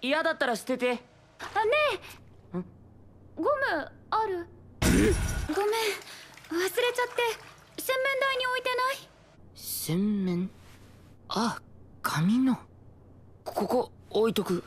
嫌だったら捨ててあねえゴムあるごめん忘れちゃって洗面台に置いてない洗面あ髪のここ置いとく